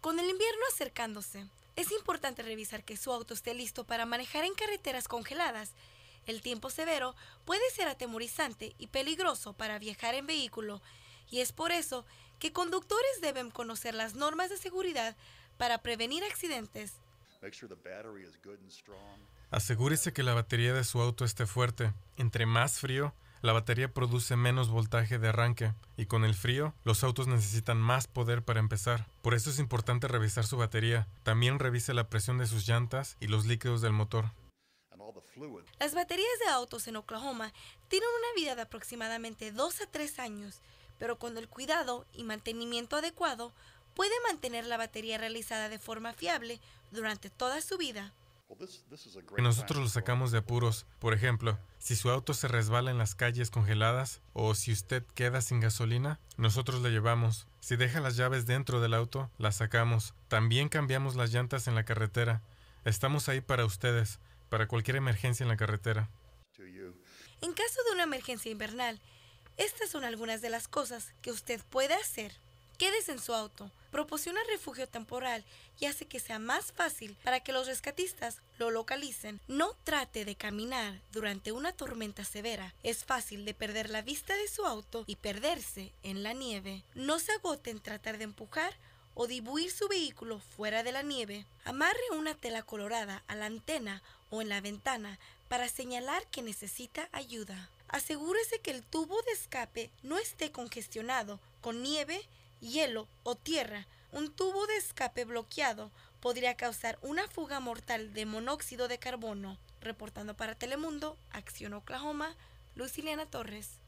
Con el invierno acercándose, es importante revisar que su auto esté listo para manejar en carreteras congeladas. El tiempo severo puede ser atemorizante y peligroso para viajar en vehículo, y es por eso que conductores deben conocer las normas de seguridad para prevenir accidentes. Asegúrese que la batería de su auto esté fuerte. Entre más frío, la batería produce menos voltaje de arranque y con el frío los autos necesitan más poder para empezar. Por eso es importante revisar su batería. También revise la presión de sus llantas y los líquidos del motor. Las baterías de autos en Oklahoma tienen una vida de aproximadamente 2 a 3 años, pero con el cuidado y mantenimiento adecuado puede mantener la batería realizada de forma fiable durante toda su vida. Nosotros lo sacamos de apuros. Por ejemplo, si su auto se resbala en las calles congeladas o si usted queda sin gasolina, nosotros le llevamos. Si deja las llaves dentro del auto, las sacamos. También cambiamos las llantas en la carretera. Estamos ahí para ustedes, para cualquier emergencia en la carretera. En caso de una emergencia invernal, estas son algunas de las cosas que usted puede hacer quédese en su auto. Proporciona refugio temporal y hace que sea más fácil para que los rescatistas lo localicen. No trate de caminar durante una tormenta severa. Es fácil de perder la vista de su auto y perderse en la nieve. No se agote en tratar de empujar o dibuir su vehículo fuera de la nieve. Amarre una tela colorada a la antena o en la ventana para señalar que necesita ayuda. Asegúrese que el tubo de escape no esté congestionado con nieve hielo o tierra, un tubo de escape bloqueado podría causar una fuga mortal de monóxido de carbono. Reportando para Telemundo, Acción Oklahoma, Luciliana Torres.